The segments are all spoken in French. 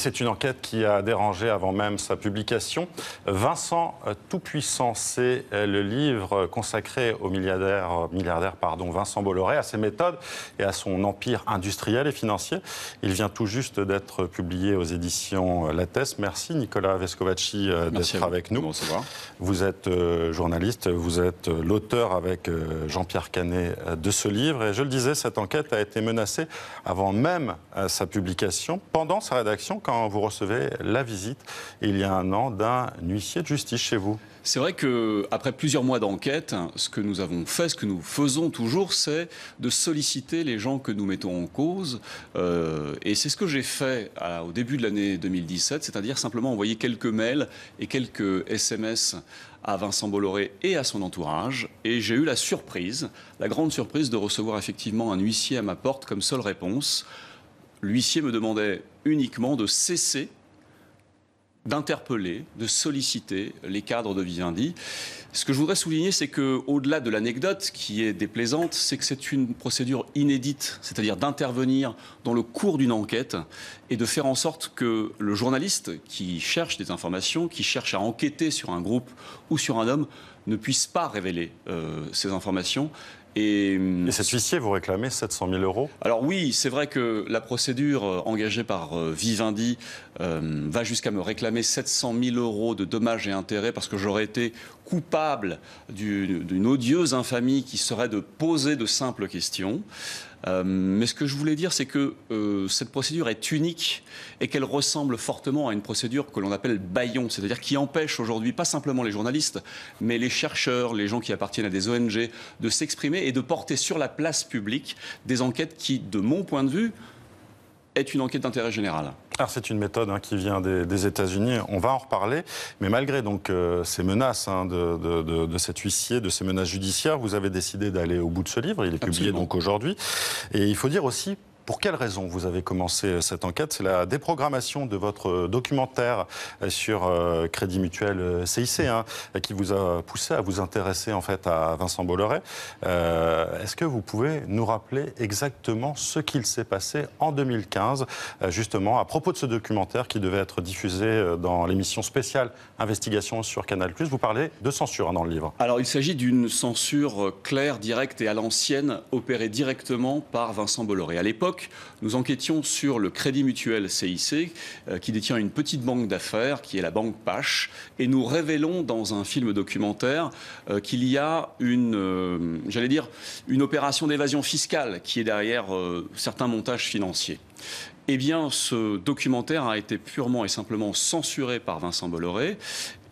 c'est une enquête qui a dérangé avant même sa publication. Vincent Tout-Puissant, c'est le livre consacré au milliardaire, milliardaire pardon, Vincent Bolloré, à ses méthodes et à son empire industriel et financier. Il vient tout juste d'être publié aux éditions Lattès. Merci Nicolas Vescovacci euh, d'être avec nous. Bonsoir. Vous êtes euh, journaliste, vous êtes euh, l'auteur avec Jean-Pierre Canet de ce livre. Et je le disais, cette enquête a été menacée avant même sa publication, pendant sa rédaction, vous recevez la visite, il y a un an, d'un huissier de justice chez vous. C'est vrai que après plusieurs mois d'enquête, ce que nous avons fait, ce que nous faisons toujours, c'est de solliciter les gens que nous mettons en cause. Euh, et c'est ce que j'ai fait au début de l'année 2017, c'est-à-dire simplement envoyer quelques mails et quelques SMS à Vincent Bolloré et à son entourage. Et j'ai eu la surprise, la grande surprise de recevoir effectivement un huissier à ma porte comme seule réponse l'huissier me demandait uniquement de cesser d'interpeller, de solliciter les cadres de Vivendi. Ce que je voudrais souligner, c'est quau delà de l'anecdote qui est déplaisante, c'est que c'est une procédure inédite, c'est-à-dire d'intervenir dans le cours d'une enquête et de faire en sorte que le journaliste qui cherche des informations, qui cherche à enquêter sur un groupe ou sur un homme, ne puisse pas révéler euh, ces informations. Et, cette cet huissier, vous réclamez 700 000 euros Alors oui, c'est vrai que la procédure euh, engagée par euh, Vivendi euh, va jusqu'à me réclamer 700 000 euros de dommages et intérêts parce que j'aurais été coupable d'une odieuse infamie qui serait de poser de simples questions. Euh, mais ce que je voulais dire, c'est que euh, cette procédure est unique et qu'elle ressemble fortement à une procédure que l'on appelle baillon, c'est-à-dire qui empêche aujourd'hui pas simplement les journalistes, mais les chercheurs, les gens qui appartiennent à des ONG, de s'exprimer et de porter sur la place publique des enquêtes qui, de mon point de vue, est une enquête d'intérêt général. Ah, c'est une méthode hein, qui vient des, États-Unis. On va en reparler. Mais malgré donc euh, ces menaces hein, de, cet huissier, de ces menaces judiciaires, vous avez décidé d'aller au bout de ce livre. Il est publié donc aujourd'hui. Et il faut dire aussi pour quelles raisons vous avez commencé euh, cette enquête C'est la déprogrammation de votre euh, documentaire euh, sur Crédit Mutuel CIC hein, qui vous a poussé à vous intéresser en fait à Vincent Bolloré. Est-ce que vous pouvez nous rappeler exactement ce qu'il s'est passé en 2015, justement à propos de ce documentaire qui devait être diffusé dans l'émission spéciale Investigation sur Canal+. Vous parlez de censure hein, dans le livre. Alors il s'agit d'une censure claire, directe et à l'ancienne, opérée directement par Vincent Bolloré. À l'époque nous enquêtions sur le Crédit Mutuel CIC, euh, qui détient une petite banque d'affaires, qui est la banque Pache, et nous révélons dans un film documentaire euh, qu'il y a une, euh, j'allais dire, une opération d'évasion fiscale qui est derrière certains montages financiers. Eh bien, ce documentaire a été purement et simplement censuré par Vincent Bolloré.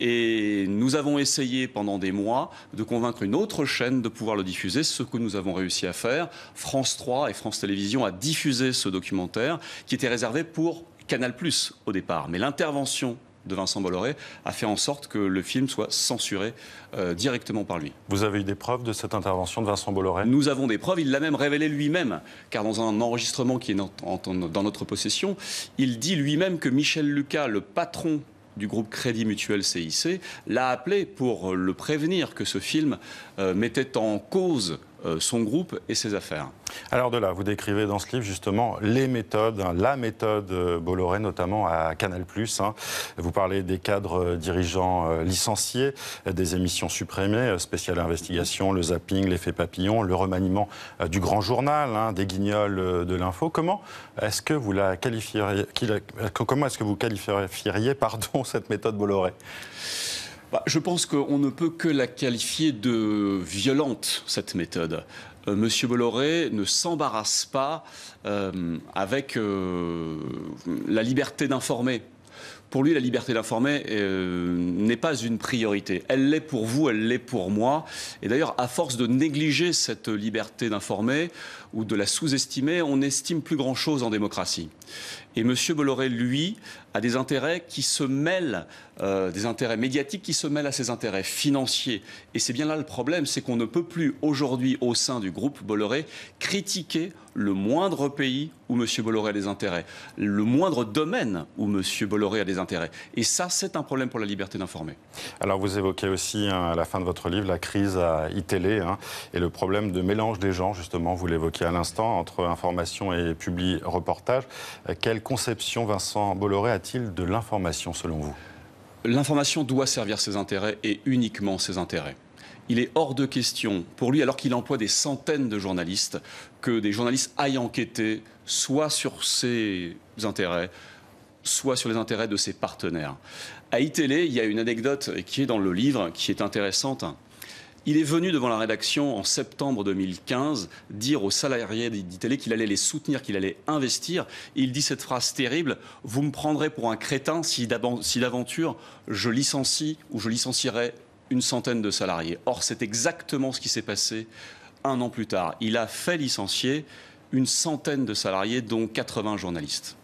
Et nous avons essayé pendant des mois de convaincre une autre chaîne de pouvoir le diffuser, ce que nous avons réussi à faire. France 3 et France Télévisions a diffusé ce documentaire qui était réservé pour Canal Plus au départ. Mais l'intervention de Vincent Bolloré, a fait en sorte que le film soit censuré euh, directement par lui. Vous avez eu des preuves de cette intervention de Vincent Bolloré Nous avons des preuves, il l'a même révélé lui-même, car dans un enregistrement qui est dans, notre possession, il dit lui-même que Michel Lucas, le patron du groupe Crédit Mutuel CIC l'a appelé pour le prévenir que ce film euh, mettait en cause euh, son groupe et ses affaires. Alors de là, vous décrivez dans ce livre justement les méthodes, hein, la méthode euh, Bolloré notamment à Canal+. Hein. Vous parlez des cadres euh, dirigeants licenciés, des émissions supprimées, spéciale investigation, le zapping, l'effet papillon, le remaniement du grand journal, hein, des guignols de l'info. Comment est-ce que vous la qualifieriez, comment est-ce que vous qualifieriez pardon, cette méthode Bolloré bah, je pense qu'on ne peut que la qualifier de violente, cette méthode. Euh, Monsieur Bolloré ne s'embarrasse pas euh, avec euh, la liberté d'informer. Pour lui, la liberté d'informer euh, n'est pas une priorité. Elle l'est pour vous, elle l'est pour moi. Et d'ailleurs, à force de négliger cette liberté d'informer ou de la sous-estimer, on n'estime plus grand-chose en démocratie. Et M. Bolloré, lui, a des intérêts qui se mêlent, euh, des intérêts médiatiques qui se mêlent à ses intérêts financiers. Et c'est bien là le problème, c'est qu'on ne peut plus aujourd'hui, au sein du groupe Bolloré, critiquer le moindre pays où M. Bolloré a des intérêts, le moindre domaine où M. Bolloré a des intérêts. Et ça, c'est un problème pour la liberté d'informer. Alors vous évoquez aussi hein, à la fin de votre livre la crise à itélé hein, et le problème de mélange des gens, justement, vous l'évoquez à l'instant, entre information et public reportage euh, Quelle conception Vincent Bolloré a-t-il de l'information selon vous L'information doit servir ses intérêts et uniquement ses intérêts il est hors de question pour lui, alors qu'il emploie des centaines de journalistes, que des journalistes aillent enquêter soit sur ses intérêts, soit sur les intérêts de ses partenaires. À iTélé, il y a une anecdote qui est dans le livre, qui est intéressante. Il est venu devant la rédaction en septembre 2015 dire aux salariés d'ITélé qu'il allait les soutenir, qu'il allait investir. Il dit cette phrase terrible Vous me prendrez pour un crétin si d'aventure je licencie ou je licencierai une centaine de salariés. Or, c'est exactement ce qui s'est passé un an plus tard. Il a fait licencier une centaine de salariés, dont 80 journalistes.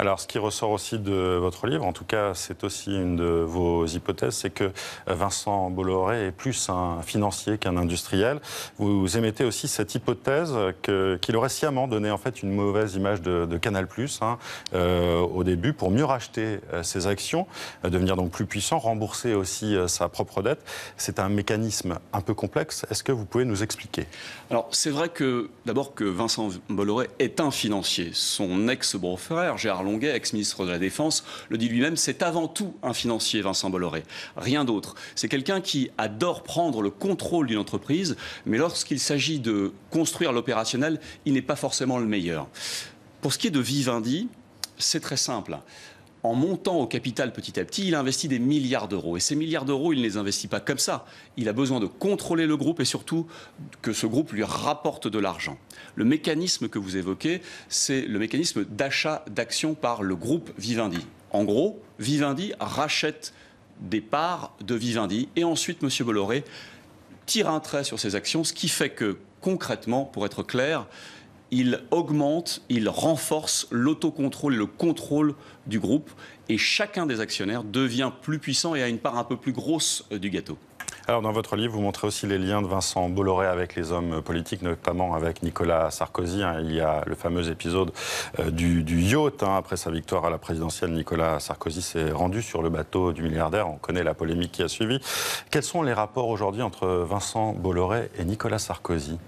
Alors, ce qui ressort aussi de votre livre, en tout cas, c'est aussi une de vos hypothèses, c'est que euh, Vincent Bolloré est plus un financier qu'un industriel. Vous émettez aussi cette hypothèse qu'il aurait sciemment donné en fait une mauvaise image de, Canal+ hein, euh, au début pour mieux racheter euh, ses actions, euh, devenir donc plus puissant, rembourser aussi sa propre dette. C'est un mécanisme un peu complexe. Est-ce que vous pouvez nous expliquer Alors, c'est vrai que d'abord que Vincent Bolloré est un financier. Son ex-beau-frère Gérard Longuet, ex-ministre de la Défense, le dit lui-même, c'est avant tout un financier, Vincent Bolloré, rien d'autre. C'est quelqu'un qui adore prendre le contrôle d'une entreprise, mais lorsqu'il s'agit de construire l'opérationnel, il n'est pas forcément le meilleur. Pour ce qui est de Vivendi, c'est très simple en montant au capital petit à petit, il investit des milliards d'euros. Et ces milliards d'euros, il ne les investit pas comme ça. Il a besoin de contrôler le groupe et surtout que ce groupe lui rapporte de l'argent. Le mécanisme que vous évoquez, c'est le mécanisme d'achat d'actions par le groupe Vivendi. En gros, Vivendi rachète des parts de Vivendi et ensuite M. Bolloré tire un trait sur ses actions, ce qui fait que concrètement, pour être clair, il augmente, il renforce l'autocontrôle, le contrôle du groupe, et chacun des actionnaires devient plus puissant et a une part un peu plus grosse euh, du gâteau. Alors dans votre livre, vous montrez aussi les liens de Vincent Bolloré avec les hommes politiques, notamment avec Nicolas Sarkozy. Hein. Il y a le fameux épisode euh, du yacht. Hein. Après sa victoire à la présidentielle, Nicolas Sarkozy s'est rendu sur le bateau du milliardaire. On connaît la polémique qui a suivi. Quels sont les rapports aujourd'hui entre Vincent Bolloré et Nicolas Sarkozy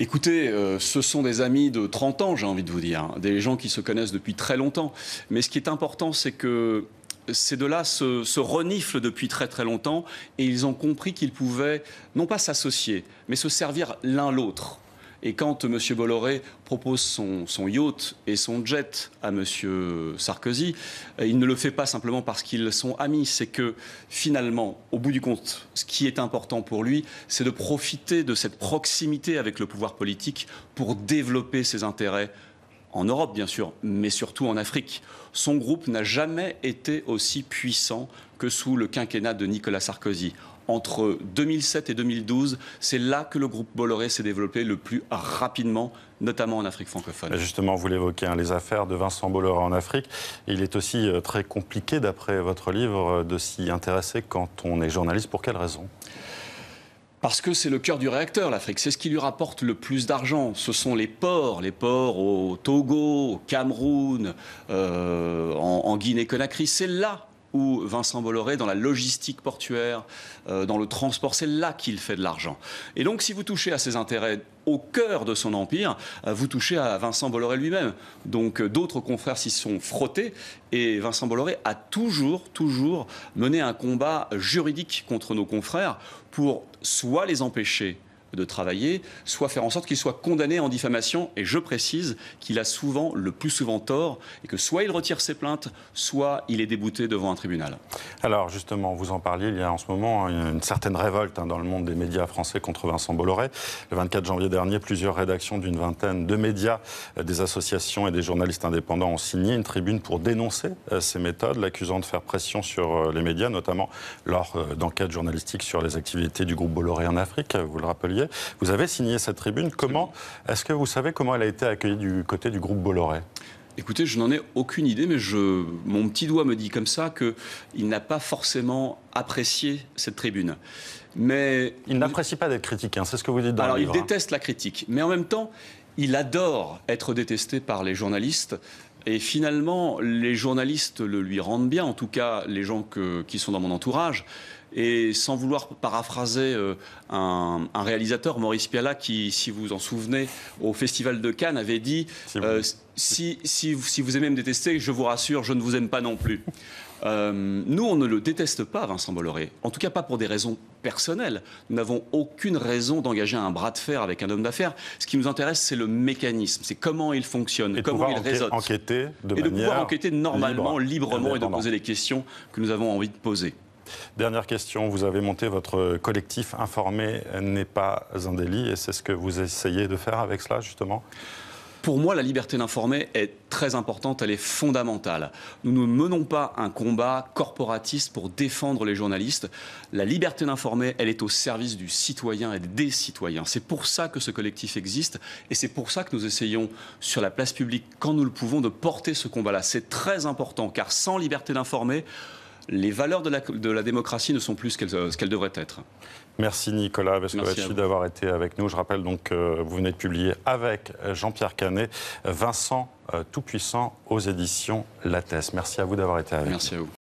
Écoutez, euh, ce sont des amis de 30 ans, j'ai envie de vous dire, hein. des gens qui se connaissent depuis très longtemps. Mais ce qui est important, c'est que ces deux-là se, se, reniflent depuis très très longtemps et ils ont compris qu'ils pouvaient non pas s'associer, mais se servir l'un l'autre. Et quand M. Bolloré propose son, son, yacht et son jet à M. Sarkozy, euh, il ne le fait pas simplement parce qu'ils sont amis, c'est que finalement, au bout du compte, ce qui est important pour lui, c'est de profiter de cette proximité avec le pouvoir politique pour développer ses intérêts en Europe bien sûr, mais surtout en Afrique. Son groupe n'a jamais été aussi puissant que sous le quinquennat de Nicolas Sarkozy entre 2007 et 2012. C'est là que le groupe Bolloré s'est développé le plus rapidement, notamment en Afrique francophone. Justement, vous l'évoquez, hein, les affaires de Vincent Bolloré en Afrique. Il est aussi euh, très compliqué, d'après votre livre, euh, de s'y intéresser quand on est journaliste. Pour quelle raison parce que c'est le cœur du réacteur, l'Afrique. C'est ce qui lui rapporte le plus d'argent. Ce sont les ports, les ports au Togo, au Cameroun, euh, en Guinée-Conakry. C'est là Vincent Bolloré dans la logistique portuaire, euh, dans le transport. C'est là qu'il fait de l'argent. Et donc, si vous touchez à ses intérêts au cœur de son empire, euh, vous touchez à Vincent Bolloré lui-même. Donc, euh, d'autres confrères s'y sont frottés. Et Vincent Bolloré a toujours, toujours mené un combat juridique contre nos confrères pour soit les empêcher de travailler, soit faire en sorte qu'il soit condamné en diffamation. Et je précise qu'il a souvent, le plus souvent, tort, et que soit il retire ses plaintes, soit il est débouté devant un tribunal. Alors justement, vous en parliez, il y a en ce moment hein, une certaine révolte hein, dans le monde des médias français contre Vincent Bolloré. Le 24 janvier dernier, plusieurs rédactions d'une vingtaine de médias, euh, des associations et des journalistes indépendants ont signé une tribune pour dénoncer euh, ces méthodes, l'accusant de faire pression sur euh, les médias, notamment lors d'enquêtes journalistiques sur les activités du groupe Bolloré en Afrique, vous le rappeliez. Vous avez signé cette tribune. Comment Est-ce que vous savez comment elle a été accueillie du côté du groupe Bolloré Écoutez, je n'en ai aucune idée, mais je, mon petit doigt me dit comme ça qu'il n'a pas forcément apprécié cette tribune. Mais il n'apprécie pas d'être critiqué, hein, c'est ce que vous dites dans Alors, le livre. il hein. déteste la critique, mais en même temps, il adore être détesté par les journalistes. Et finalement, les journalistes le lui rendent bien, en tout cas les gens qui sont dans mon entourage. Et sans vouloir paraphraser euh, un, réalisateur, Maurice Piala, qui, si vous vous en souvenez, au Festival de Cannes, avait dit euh, si, vous aimez me détester, je vous rassure, je ne vous aime pas non plus. Euh, nous, on ne le déteste pas, Vincent Bolloré. En tout cas, pas pour des raisons personnelles. Nous n'avons aucune raison d'engager un bras de fer avec un homme d'affaires. Ce qui nous intéresse, c'est le mécanisme, c'est comment il fonctionne, comment il résonne. Enquêter de et de pouvoir enquêter normalement, librement et de poser les questions que nous avons envie de poser. Dernière question, vous avez monté votre collectif informé n'est pas un délit et c'est ce que vous essayez de faire avec cela justement pour moi, la liberté d'informer est très importante, elle est fondamentale. Nous ne menons pas un combat corporatiste pour défendre les journalistes. La liberté d'informer, elle est au service du citoyen et des citoyens. C'est pour ça que ce collectif existe et c'est pour ça que nous essayons, sur la place publique, quand nous le pouvons, de porter ce combat-là. C'est très important, car sans liberté d'informer, les valeurs de la, démocratie ne sont plus ce qu'elles euh, devraient être. Merci Nicolas Vescovici d'avoir été avec nous. Je rappelle donc que vous venez de publier avec Jean-Pierre Canet, Vincent euh, Tout-Puissant aux éditions Lattès. Merci à vous d'avoir été avec nous. Merci à vous.